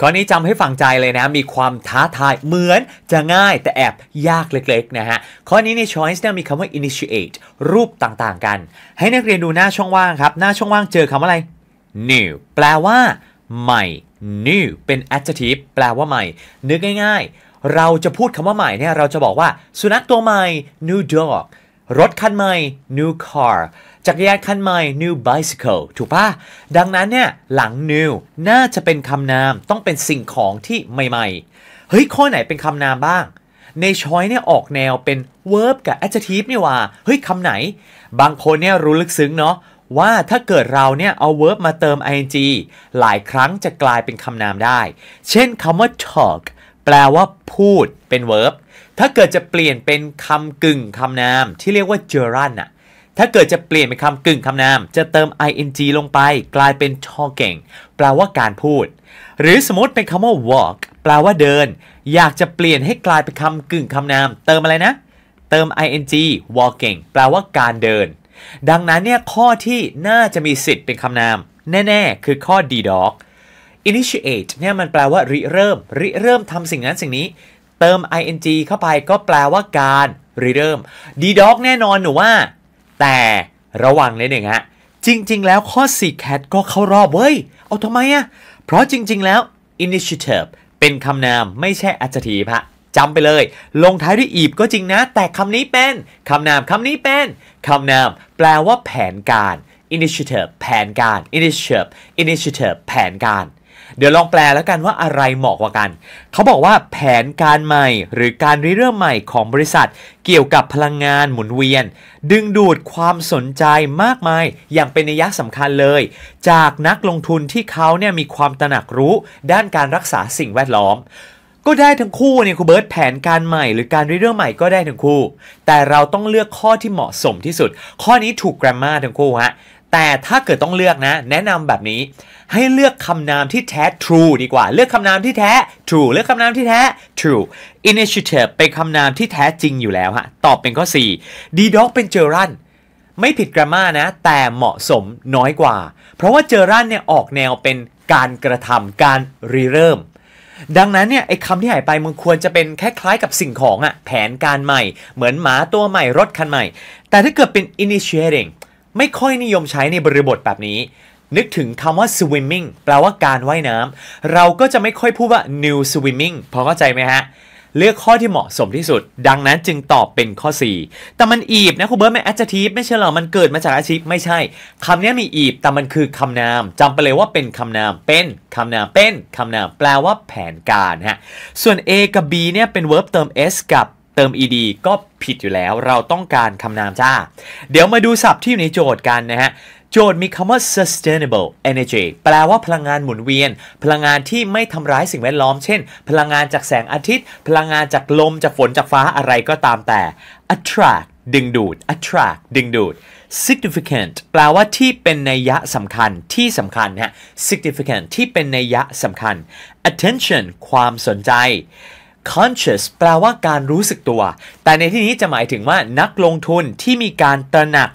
ข้อนี้จำให้ฝังใจเลยนะมีความท้าทายเหมือนจะง่ายแต่แอบยากเล็กๆนะฮะข้อนี้ใน choice เนี่ยมีคำว่า initiate รูปต่างๆกัน ให้นักเรียนดูหน้าช่องว่างครับหน้าช่องว่างเจอคำอะไร new แปลว่า ใหม่ new เป็น adjective แปลว่าใหม่ นึกง่ายๆ เราจะพูดคำว่าใหม่เนี่ยเราจะบอกว่าสุนัขตัวใหม่ new dog รถคันใหม่ new car จักรยานคันใหม่ new bicycle ถูกปะดังนั้นเนี่ยหลัง new น่าจะเป็นคำนามต้องเป็นสิ่งของที่ใหม่ ๆ เฮ้ย ข้อไหนเป็นคำนามบ้าง ในช้อยเนี่ยออกแนวเป็น verb กับ adjective นี่ว่า เฮ้ยคำไหน บางคนเนี่ยรู้ลึกซึ้งเนาะว่าถ้าเกิดเราเนี่ยเอา verb มาเติม ing หลายครั้งจะกลายเป็นคำนามได้ เช่นคำว่า talk แปลว่าพูดเป็น verb ถ้าเกิดจะเปลี่ยนเป็นคำกึ่งคำนาม ที่เรียกว่า gerund อะถ้าเกิดจะเปลี่ยนเป็นคำกึ่งคำนาม จะเติม ing ลงไปกลายเป็น talking แปลว่าการพูด หรือสมมติเป็นคำว่า walk แปลว่าเดิน อยากจะเปลี่ยนให้กลายเป็นคำกึ่งคำนาม เติมอะไรนะ เติม ing walking แปลว่าการเดิน ดังนั้นเนี่ยข้อที่น่าจะมีสิทธิ์เป็นคำนาม แน่ ๆ คือข้อ d dog initiate เนี่ยมันแปลว่า ริเริ่ม ริเริ่มทำสิ่งนั้นสิ่งนี้ เติม ing เข้าไปก็แปลว่าการ ริเริ่ม d e d ็อกแน่นอนหนูว่า แต่ระวังนิดหนึ่งฮะจริง ๆ แล้วข้อ4 cat ก็เข้ารอบเว้ย เอาทำไมอะเพราะจริง ๆ แล้ว initiative เป็นคำนามไม่ใช่อัจฉริยะจำไปเลย ลงท้ายด้วยอีบก็จริงนะ แต่คำนี้เป็นคำนามคำนี้เป็นคำนาม แปลว่าแผนการ initiative แผนการ initiative initiative แผนการเดี๋ยวลองแปลแล้วกันว่าอะไรเหมาะกว่ากัน เขาบอกว่าแผนการใหม่ หรือการริเริ่มใหม่ของบริษัท เกี่ยวกับพลังงานหมุนเวียน ดึงดูดความสนใจมากมายอย่างเป็นนัยสำคัญเลย จากนักลงทุนที่เขาเนี่ยมีความตระหนักรู้ด้านการรักษาสิ่งแวดล้อมก็ได้ทั้งคู่เนี่ยครูเบิร์ตแผนการใหม่ หรือการริเริ่มใหม่ก็ได้ทั้งคู่ แต่เราต้องเลือกข้อที่เหมาะสมที่สุด ข้อนี้ถูกแกรมมาทั้งคู่ฮะแต่ถ้าเกิดต้องเลือกนะแนะนำแบบนี้ ให้เลือกคำนามที่แท้ true ดีกว่า เลือกคำนามที่แท้ true เลือกคำนามที่แท้ true initiative เป็นคำนามที่แท้จริงอยู่แล้วฮะตอบเป็นข้อ 4 d dog เป็นเจอรันไม่ผิดกรามานะแต่เหมาะสมน้อยกว่า เพราะว่าเจอรันเนี่ยออกแนวเป็นการกระทำการรีเริ่ม ดังนั้นเนี่ยไอ้คำที่หายไปมันควรจะเป็นคล้ายๆกับสิ่งของอะแผนการใหม่ เหมือนหมาตัวใหม่รถคันใหม่ แต่ถ้าเกิดเป็น initiating ไม่ค่อยนิยมใช้ในบริบทแบบนี้ นึกถึงคำว่า swimming แปลว่าการว่ายน้ำ เราก็จะไม่ค่อยพูดว่า new swimming พอเข้าใจไหมฮะ เลือกข้อที่เหมาะสมที่สุด ดังนั้นจึงตอบเป็นข้อ 4 แต่มันอีบนะคุณเบิร์ตไม่ adjective ไม่ใช่หรอมันเกิดมาจากอ t i ี e ไม่ใช่ คำนี้มีอีบ แต่มันคือคำนาม จำไปเลยว่าเป็นคำนาม เป็นคำนาม เป็นคำนาม แปลว่าแผนการฮะ ส่วน A กับ B เนี่ยเป็น verb เติม s กับเติม ed ก็ผิดอยู่แล้ว เราต้องการคำนามจ้า เดี๋ยวมาดูศัพท์ที่อยู่ในโจทย์กันนะฮะ โจทย์มีคำว่า sustainable energy แปลว่าพลังงานหมุนเวียน พลังงานที่ไม่ทำร้ายสิ่งแวดล้อม เช่น พลังงานจากแสงอาทิตย์ พลังงานจากลมจากฝนจากฟ้าอะไรก็ตามแต่ attract ดึงดูด attract ดึงดูด significant แปลว่าที่เป็นนัยยะสำคัญที่สำคัญนะ significant ที่เป็นนัยยะสำคัญ attention ความสนใจ conscious แปลว่าการรู้สึกตัว แต่ในที่นี้จะหมายถึงว่านักลงทุนที่มีการตระหนัก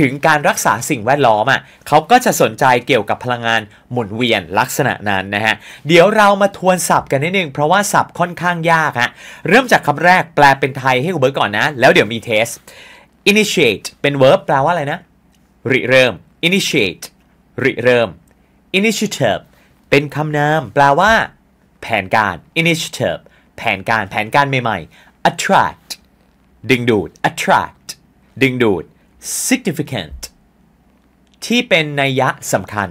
ถึงการรักษาสิ่งแวดล้อมอ่ะเขาก็จะสนใจเกี่ยวกับพลังงานหมุนเวียนลักษณะนั้นนะฮะ เดี๋ยวเรามาทวนศัพท์กันนิดนึง เพราะว่าศัพท์ค่อนข้างยากฮะ เริ่มจากคำแรกแปลเป็นไทยให้คุณเบิร์ก่อนนะ แล้วเดี๋ยวมีเทส initiate เป็น verb แปลว่าอะไรนะริเริ่ม initiate ริเริ่ม initiative เป็นคำนามแปลว่า แผนการ initiative แผนการแผนการ ใหม่ๆ attract ดึงดูด attract ดึงดูด significant ที่เป็นนัยยะสำคัญ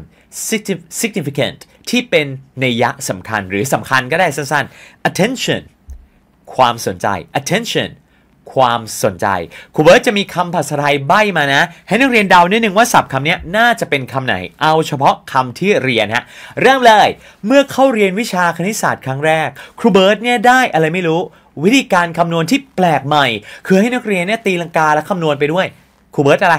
significant ที่เป็นนัยยะสำคัญหรือสำคัญก็ได้สั้นๆ attention ความสนใจ attention ความสนใจครูเบิร์ตจะมีคำภาษาไทยใบ้มานะ ให้นักเรียนเดานิดนึง ว่าศัพท์คำนี้น่าจะเป็นคำไหน เอาเฉพาะคำที่เรียนฮะเริ่มเลย เมื่อเข้าเรียนวิชาคณิตศาสตร์ครั้งแรกครูเบิร์ตเนี่ยได้อะไรไม่รู้ วิธีการคำนวณที่แปลกใหม่ คือให้นักเรียนเนี่ยตีลังกาและคำนวณไปด้วยครูเบิร์ตอะไร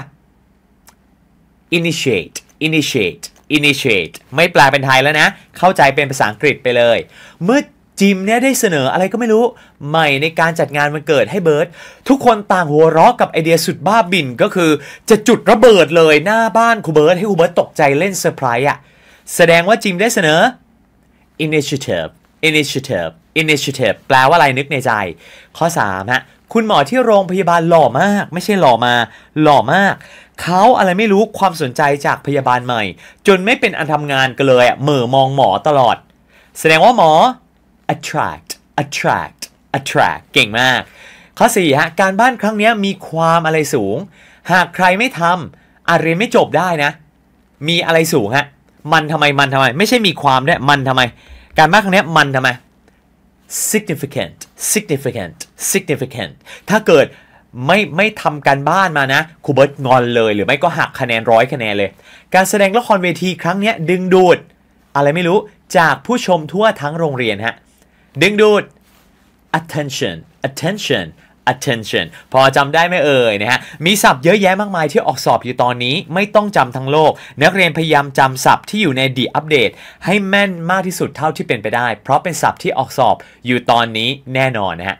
initiate initiate initiate ไม่แปลเป็นไทยแล้วนะ เข้าใจเป็นภาษาอังกฤษไปเลย เมื่อจิมเนี่ยได้เสนออะไรก็ไม่รู้ใหม่ในการจัดงานวันเกิดให้เบิร์ตทุกคนต่างหัวเราะกับไอเดียสุดบ้าบินก็คือ จะจุดระเบิดเลยหน้าบ้านคูเบิร์ตให้คูเบิร์ตตกใจเล่นเซอร์ไพรส์อ่ะแสดงว่าจิมได้เสนอ initiative initiative initiative แปลว่าอะไรนึกในใจ ข้อ3ฮะคุณหมอที่โรงพยาบาลหล่อมาก ไม่ใช่หล่อมา หล่อมากเขาอะไรไม่รู้ความสนใจจากพยาบาลใหม่ จนไม่เป็นอันทำงานกันเลยอะเหม่อมองหมอตลอด แสดงว่าหมอ attract attract attract เก่งมาก ข้อ4ฮะการบ้านครั้งนี้มีความอะไรสูง หากใครไม่ทำอาเรียนไม่จบได้นะ มีอะไรสูงฮะมันทำไมมันทำไม ไม่ใช่มีความด้วยมันทำไม การบ้านครั้งนี้มันทำไม significant significant significant ถ้าเกิดไม่ไม่ทำการบ้านมานะครูเบิร์ตงอนเลยหรือไม่ก็หักคะแนนร้อยคะแนนเลย การแสดงละครเวทีครั้งนี้ดึงดูดอะไรไม่รู้จากผู้ชมทั่วทั้งโรงเรียนฮะดึงดูด attention attention attention พอจำได้ไหมเอ่ยนะฮะ มีศัพท์เยอะแยะมากมายที่ออกสอบอยู่ตอนนี้ไม่ต้องจำทั้งโลก นักเรียนพยายามจำศัพท์ที่อยู่ในดีอัปเดต ให้แม่นมากที่สุดเท่าที่เป็นไปได้ เพราะเป็นศัพท์ที่ออกสอบอยู่ตอนนี้แน่นอนนะฮะ